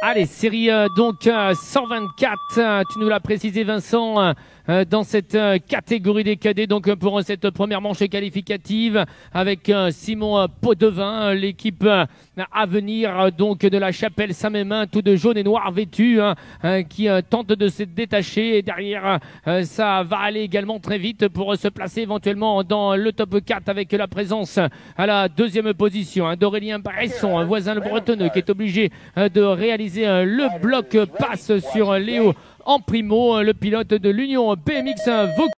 Allez, série euh, donc 124, euh, euh, tu nous l'as précisé Vincent, dans cette catégorie des cadets, donc pour cette première manche qualificative avec Simon Podevin, l'équipe à venir euh, donc de la chapelle Saint-Mémin, tout de jaune et noir vêtu, hein, hein, qui euh, tente de se détacher. Et derrière, euh, ça va aller également très vite pour se placer éventuellement dans le top 4 avec la présence à la deuxième position hein, d'Aurélien Bresson, un voisin le bretonneux, qui est obligé de réaliser le bloc passe sur Léo en primo, le pilote de l'Union BMX.